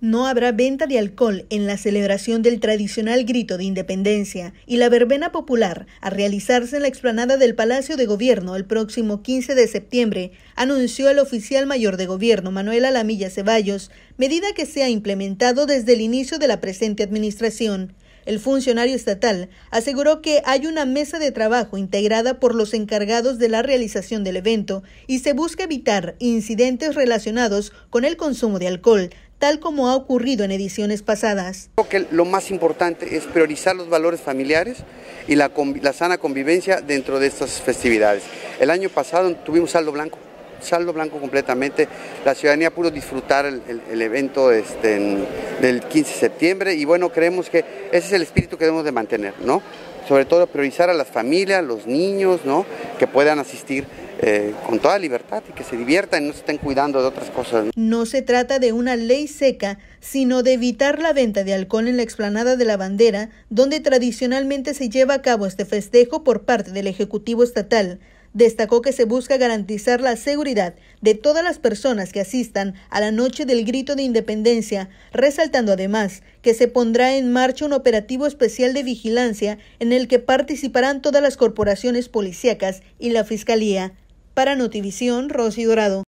No habrá venta de alcohol en la celebración del tradicional grito de independencia y la verbena popular a realizarse en la explanada del Palacio de Gobierno el próximo 15 de septiembre, anunció el oficial mayor de gobierno Manuel Alamilla Ceballos, medida que se ha implementado desde el inicio de la presente administración. El funcionario estatal aseguró que hay una mesa de trabajo integrada por los encargados de la realización del evento y se busca evitar incidentes relacionados con el consumo de alcohol, tal como ha ocurrido en ediciones pasadas. Creo que lo más importante es priorizar los valores familiares y la, la sana convivencia dentro de estas festividades. El año pasado tuvimos saldo blanco saldo blanco completamente. La ciudadanía pudo disfrutar el, evento este, del 15 de septiembre y bueno, creemos que ese es el espíritu que debemos de mantener, ¿no? Sobre todo priorizar a las familias, los niños, ¿no? Que puedan asistir eh, con toda libertad y que se diviertan y no se estén cuidando de otras cosas. ¿no? no se trata de una ley seca, sino de evitar la venta de alcohol en la explanada de la bandera, donde tradicionalmente se lleva a cabo este festejo por parte del Ejecutivo Estatal. Destacó que se busca garantizar la seguridad de todas las personas que asistan a la noche del grito de independencia, resaltando además que se pondrá en marcha un operativo especial de vigilancia en el que participarán todas las corporaciones policíacas y la Fiscalía. Para Notivisión, Rosy Dorado.